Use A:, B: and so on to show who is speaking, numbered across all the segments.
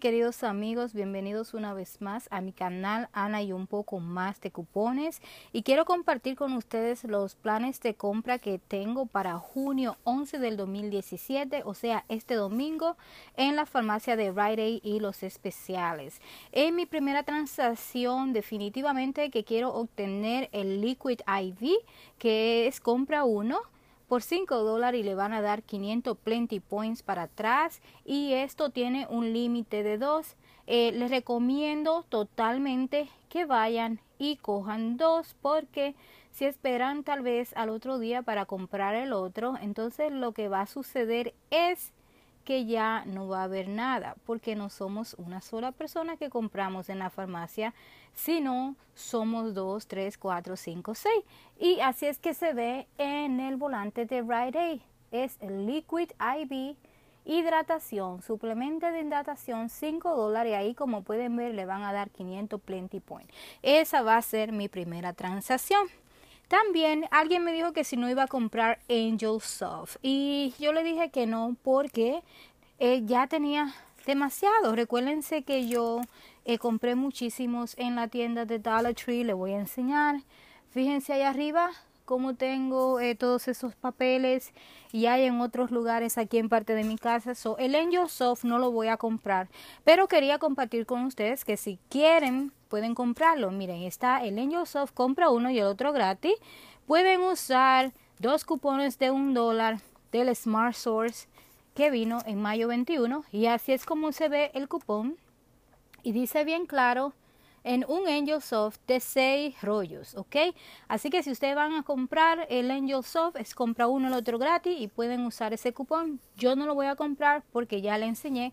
A: Queridos amigos, bienvenidos una vez más a mi canal Ana y un poco más de cupones y quiero compartir con ustedes los planes de compra que tengo para junio 11 del 2017, o sea, este domingo en la farmacia de Rite Aid y los especiales. En mi primera transacción definitivamente que quiero obtener el Liquid IV, que es compra 1 por 5 dólares y le van a dar 500 plenty points para atrás y esto tiene un límite de 2. Eh, les recomiendo totalmente que vayan y cojan dos porque si esperan tal vez al otro día para comprar el otro, entonces lo que va a suceder es que ya no va a haber nada, porque no somos una sola persona que compramos en la farmacia, sino somos dos, tres, cuatro, cinco, seis. Y así es que se ve en el volante de Rite Aid. Es el Liquid IV hidratación, suplemento de hidratación, 5 dólares. Ahí, como pueden ver, le van a dar 500 plenty point. Esa va a ser mi primera transacción. También alguien me dijo que si no iba a comprar Angel Soft y yo le dije que no porque eh, ya tenía demasiado. Recuérdense que yo eh, compré muchísimos en la tienda de Dollar Tree, le voy a enseñar. Fíjense ahí arriba cómo tengo eh, todos esos papeles y hay en otros lugares aquí en parte de mi casa. So, el Angel Soft no lo voy a comprar, pero quería compartir con ustedes que si quieren pueden comprarlo. Miren, está el Soft, compra uno y el otro gratis. Pueden usar dos cupones de un dólar del Smart Source que vino en mayo 21 y así es como se ve el cupón y dice bien claro en un Angel Soft de seis rollos, ¿ok? Así que si ustedes van a comprar el Angel Soft, es compra uno el otro gratis y pueden usar ese cupón. Yo no lo voy a comprar porque ya le enseñé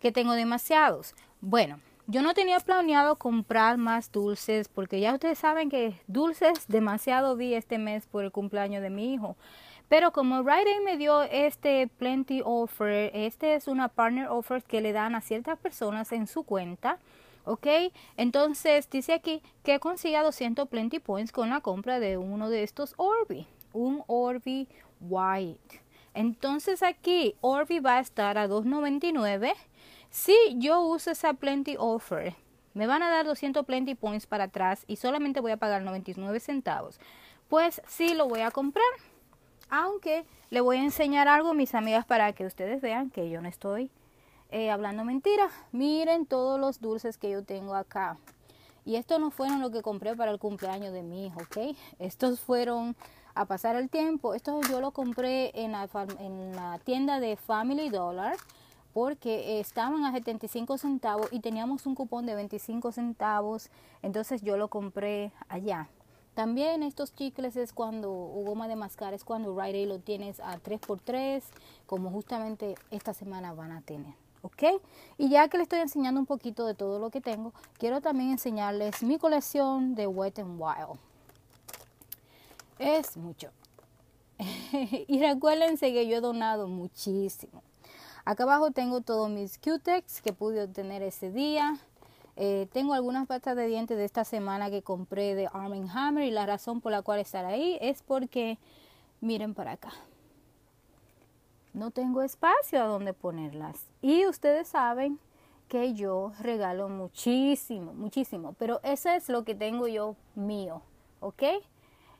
A: que tengo demasiados. Bueno, yo no tenía planeado comprar más dulces porque ya ustedes saben que dulces demasiado vi este mes por el cumpleaños de mi hijo. Pero como Rite me dio este Plenty Offer, este es una partner offer que le dan a ciertas personas en su cuenta. ¿ok? Entonces dice aquí que consiga 200 Plenty Points con la compra de uno de estos Orbi, un Orbi White. Entonces aquí Orbi va a estar a 2.99 si yo uso esa plenty offer, me van a dar 200 plenty points para atrás y solamente voy a pagar 99 centavos. Pues sí lo voy a comprar. Aunque le voy a enseñar algo a mis amigas para que ustedes vean que yo no estoy eh, hablando mentira. Miren todos los dulces que yo tengo acá. Y estos no fueron lo que compré para el cumpleaños de mi hijo, ¿ok? Estos fueron a pasar el tiempo. Estos yo los compré en la, en la tienda de Family Dollar porque eh, estaban a 75 centavos y teníamos un cupón de 25 centavos, entonces yo lo compré allá. También estos chicles es cuando, goma de mascar, es cuando Rite lo tienes a 3x3, como justamente esta semana van a tener. ¿Ok? Y ya que les estoy enseñando un poquito de todo lo que tengo, quiero también enseñarles mi colección de Wet n Wild. Es mucho. y recuérdense que yo he donado muchísimo. Acá abajo tengo todos mis Q-Tex que pude obtener ese día. Eh, tengo algunas patas de dientes de esta semana que compré de Arm Hammer y la razón por la cual estar ahí es porque, miren para acá, no tengo espacio a donde ponerlas. Y ustedes saben que yo regalo muchísimo, muchísimo, pero eso es lo que tengo yo mío, ¿ok?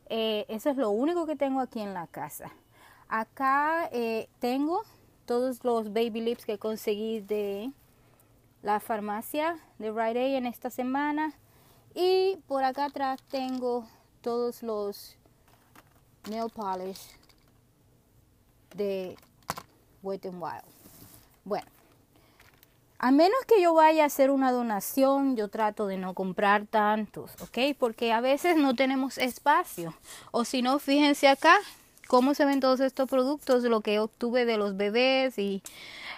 A: Eh, eso es lo único que tengo aquí en la casa. Acá eh, tengo todos los baby lips que conseguí de la farmacia de Rite Aid en esta semana. Y por acá atrás tengo todos los nail polish de Wet n Wild. Bueno, a menos que yo vaya a hacer una donación, yo trato de no comprar tantos, ¿ok? Porque a veces no tenemos espacio. O si no, fíjense acá, cómo se ven todos estos productos, lo que obtuve de los bebés y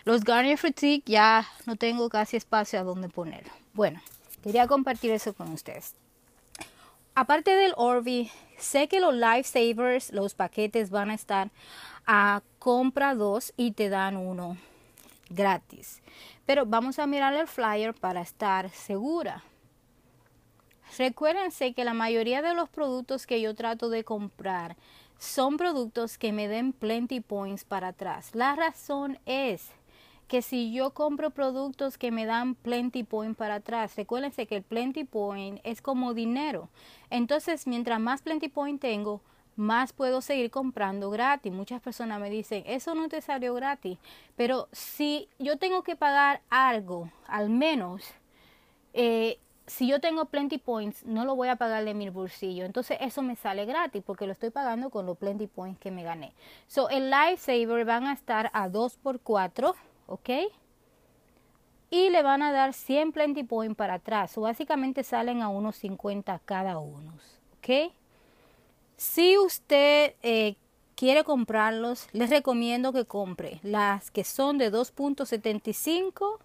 A: los Garnier Fructis ya no tengo casi espacio a donde ponerlo. Bueno, quería compartir eso con ustedes. Aparte del Orbi, sé que los Lifesavers, los paquetes van a estar a compra dos y te dan uno gratis. Pero vamos a mirar el flyer para estar segura. Recuérdense que la mayoría de los productos que yo trato de comprar son productos que me den plenty points para atrás. La razón es que si yo compro productos que me dan plenty point para atrás, recuérdense que el plenty point es como dinero. Entonces, mientras más plenty point tengo, más puedo seguir comprando gratis. Muchas personas me dicen, eso no te salió gratis, pero si yo tengo que pagar algo, al menos, eh, si yo tengo plenty points, no lo voy a pagar de mi bolsillo. Entonces eso me sale gratis porque lo estoy pagando con los plenty points que me gané. So el lifesaver van a estar a 2 por 4, ¿ok? Y le van a dar 100 plenty points para atrás. básicamente salen a unos 50 cada uno, ¿ok? Si usted eh, quiere comprarlos, les recomiendo que compre las que son de 2.75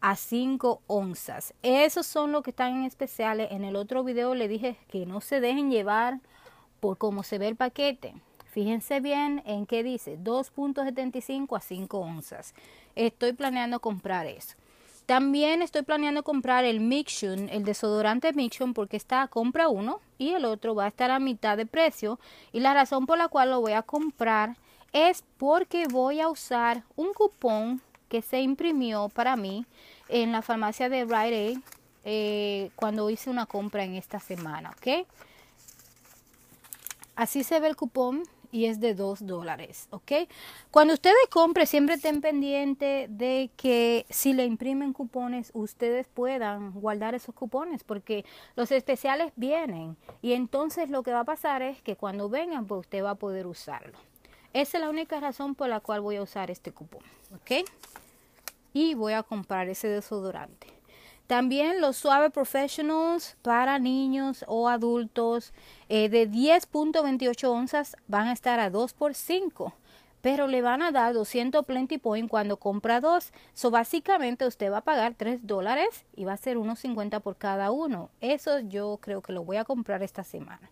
A: a 5 onzas. Esos son los que están en especiales. En el otro video le dije que no se dejen llevar por cómo se ve el paquete. Fíjense bien en qué dice 2.75 a 5 onzas. Estoy planeando comprar eso. También estoy planeando comprar el Mixion, el desodorante Mixion, porque está a compra uno y el otro va a estar a mitad de precio. Y la razón por la cual lo voy a comprar es porque voy a usar un cupón que se imprimió para mí en la farmacia de Rite Aid eh, cuando hice una compra en esta semana, ¿ok? Así se ve el cupón y es de 2 dólares, ¿ok? Cuando ustedes compren, siempre estén pendiente de que si le imprimen cupones, ustedes puedan guardar esos cupones porque los especiales vienen y entonces lo que va a pasar es que cuando vengan, pues usted va a poder usarlo. Esa es la única razón por la cual voy a usar este cupón, ¿ok? Y voy a comprar ese desodorante. También los suave professionals para niños o adultos eh, de 10.28 onzas van a estar a 2 por 5 pero le van a dar 200 plenty point cuando compra dos. So, básicamente usted va a pagar 3 dólares y va a ser 1.50 por cada uno. Eso yo creo que lo voy a comprar esta semana.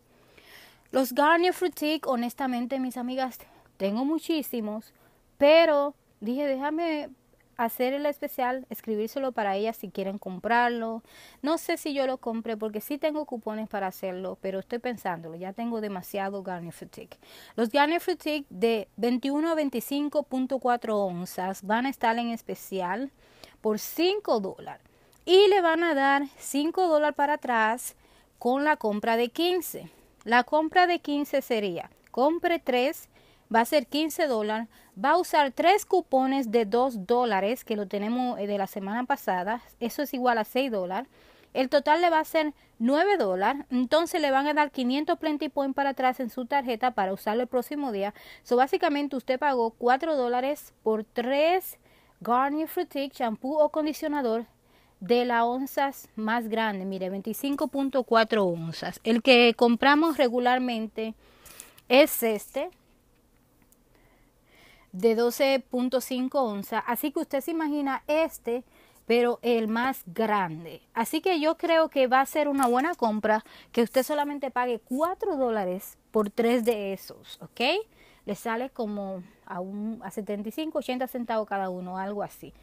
A: Los Garnier Fruitique, honestamente, mis amigas, tengo muchísimos, pero dije, déjame hacer el especial, escribírselo para ellas si quieren comprarlo. No sé si yo lo compré porque sí tengo cupones para hacerlo, pero estoy pensándolo, ya tengo demasiado Garnier Fatigue. Los Garnier Fatigue de 21 a 25.4 onzas van a estar en especial por 5 dólares y le van a dar 5 dólares para atrás con la compra de 15. La compra de 15 sería, compre 3 va a ser 15 dólares. Va a usar tres cupones de 2 dólares que lo tenemos eh, de la semana pasada. Eso es igual a 6 El total le va a ser 9 Entonces le van a dar 500 plenty point para atrás en su tarjeta para usarlo el próximo día. So básicamente usted pagó 4 dólares por 3 Garnier Fruitique, shampoo o condicionador de las onzas más grande, mire, 25.4 onzas. El que compramos regularmente es este, de 12.5 onzas. Así que usted se imagina este, pero el más grande. Así que yo creo que va a ser una buena compra que usted solamente pague 4 dólares por 3 de esos, ¿ok? Le sale como a, un, a 75, 80 centavos cada uno, algo así.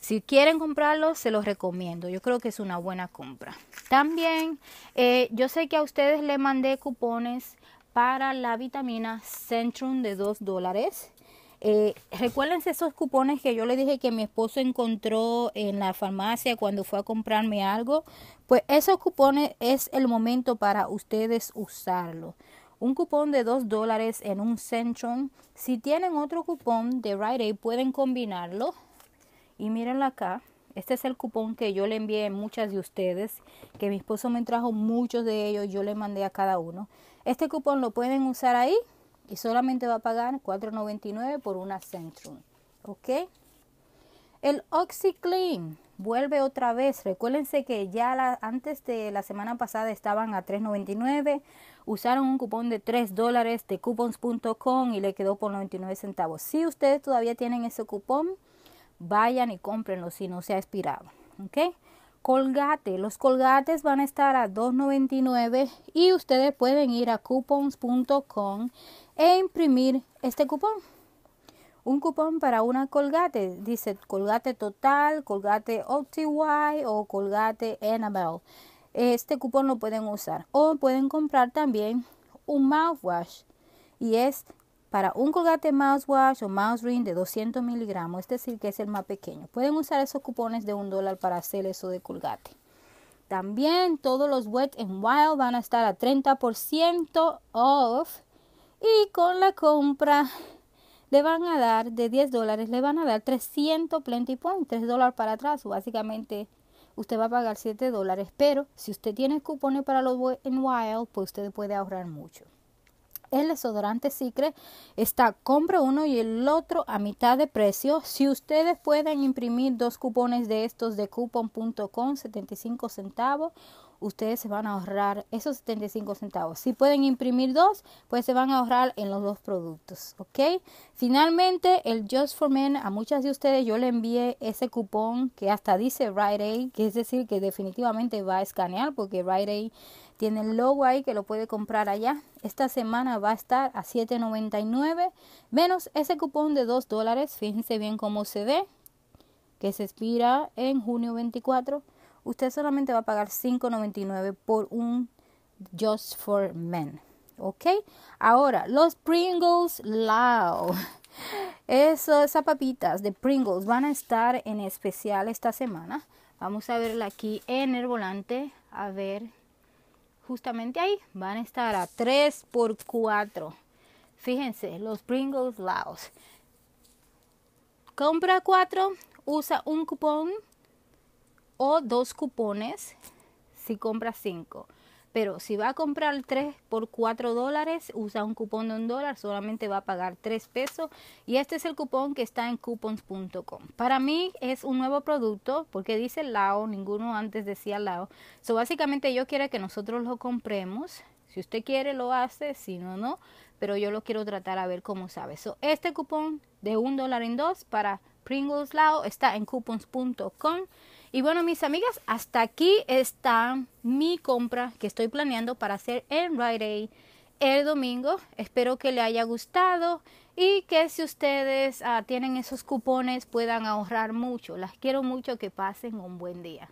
A: Si quieren comprarlo, se los recomiendo. Yo creo que es una buena compra. También, eh, yo sé que a ustedes le mandé cupones para la vitamina Centrum de 2 dólares. Eh, Recuerden esos cupones que yo le dije que mi esposo encontró en la farmacia cuando fue a comprarme algo. Pues esos cupones es el momento para ustedes usarlo. Un cupón de 2 dólares en un Centron. Si tienen otro cupón de Rite Aid, pueden combinarlo. Y mírenlo acá. Este es el cupón que yo le envié a muchas de ustedes, que mi esposo me trajo muchos de ellos, yo le mandé a cada uno. Este cupón lo pueden usar ahí y solamente va a pagar 4.99 por una Centrum. ¿Ok? El OxyClean vuelve otra vez. Recuérdense que ya la, antes de la semana pasada estaban a 3.99. Usaron un cupón de 3 dólares de coupons.com y le quedó por 99 centavos. Si ustedes todavía tienen ese cupón, vayan y cómprenlo si no se ha expirado. ¿Ok? colgate. Los colgates van a estar a $2.99 y ustedes pueden ir a coupons.com e imprimir este cupón. Un cupón para una colgate. Dice colgate total, colgate OTY o colgate Enamel. Este cupón lo pueden usar o pueden comprar también un mouthwash y es para un colgate mouthwash o mouse ring de 200 miligramos, es este decir, que es el más pequeño. Pueden usar esos cupones de un dólar para hacer eso de colgate. También todos los Wet n Wild van a estar a 30% off y con la compra le van a dar de 10 dólares, le van a dar 300 plenty points, 3 dólares para atrás. Básicamente usted va a pagar 7 dólares, pero si usted tiene cupones para los Wet n Wild, pues usted puede ahorrar mucho el desodorante sicre está compre uno y el otro a mitad de precio. Si ustedes pueden imprimir dos cupones de estos de coupon.com 75 centavos ustedes se van a ahorrar esos 75 centavos. Si pueden imprimir dos, pues se van a ahorrar en los dos productos, ¿ok? Finalmente, el Just for Men, a muchas de ustedes yo le envié ese cupón que hasta dice Rite Aid, que es decir, que definitivamente va a escanear porque Rite Aid tiene el logo ahí que lo puede comprar allá. Esta semana va a estar a 7.99 menos ese cupón de 2 dólares, fíjense bien cómo se ve, que se expira en junio 24 usted solamente va a pagar $5.99 por un Just for Men. ¿Ok? Ahora, los Pringles Lao. Eso, esas papitas de Pringles van a estar en especial esta semana. Vamos a verla aquí en el volante. A ver, justamente ahí van a estar a 3 por 4 Fíjense, los Pringles Laos. Compra 4, usa un cupón o dos cupones si compra cinco. Pero si va a comprar tres por cuatro dólares, usa un cupón de un dólar, solamente va a pagar tres pesos. Y este es el cupón que está en coupons.com. Para mí es un nuevo producto porque dice Lao, ninguno antes decía Lao. So básicamente yo quiero que nosotros lo compremos. Si usted quiere, lo hace, si no, no. Pero yo lo quiero tratar a ver cómo sabe. So, este cupón de un dólar en dos para Pringles Lao está en coupons.com. Y bueno, mis amigas, hasta aquí está mi compra que estoy planeando para hacer en Rite el domingo. Espero que le haya gustado y que si ustedes ah, tienen esos cupones puedan ahorrar mucho. Las quiero mucho, que pasen un buen día.